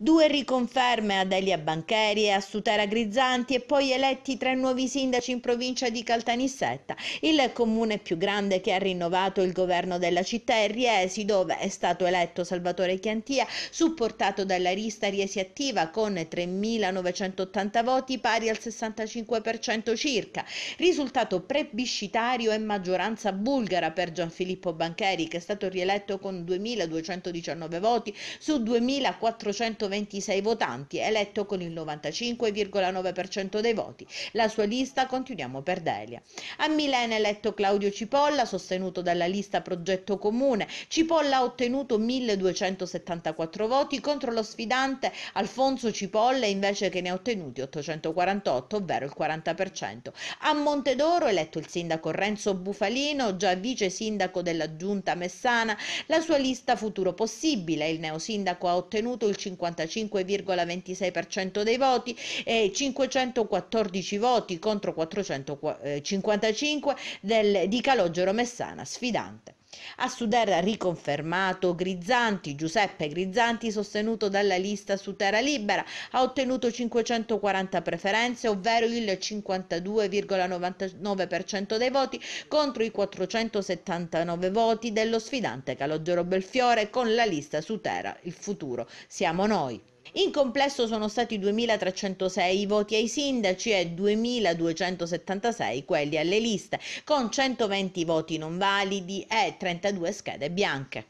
Due riconferme a Delia Bancheri e a Sutera Grizzanti e poi eletti tre nuovi sindaci in provincia di Caltanissetta, il comune più grande che ha rinnovato il governo della città è Riesi, dove è stato eletto Salvatore Chiantia, supportato dalla lista Riesi Attiva con 3.980 voti pari al 65% circa. Risultato prebiscitario e maggioranza bulgara per Gianfilippo Bancheri, che è stato rieletto con 2.219 voti su 2.420 126 votanti, eletto con il 95,9% dei voti. La sua lista Continuiamo per Delia. A Milena eletto Claudio Cipolla, sostenuto dalla lista Progetto Comune. Cipolla ha ottenuto 1274 voti contro lo sfidante Alfonso Cipolla invece che ne ha ottenuti 848, ovvero il 40%. A Montedoro è eletto il sindaco Renzo Bufalino, già vice sindaco della giunta messana. La sua lista Futuro Possibile, il neosindaco ha ottenuto il 50 55,26% dei voti e 514 voti contro 455 eh, del, di Calogero Messana, sfidante. A Sudera riconfermato Grizzanti, Giuseppe Grizzanti, sostenuto dalla lista su Terra Libera, ha ottenuto 540 preferenze, ovvero il 52,99% dei voti contro i 479 voti dello sfidante Calogero Belfiore con la lista su Terra, il futuro siamo noi. In complesso sono stati 2.306 i voti ai sindaci e 2.276 quelli alle liste, con 120 voti non validi e 32 schede bianche.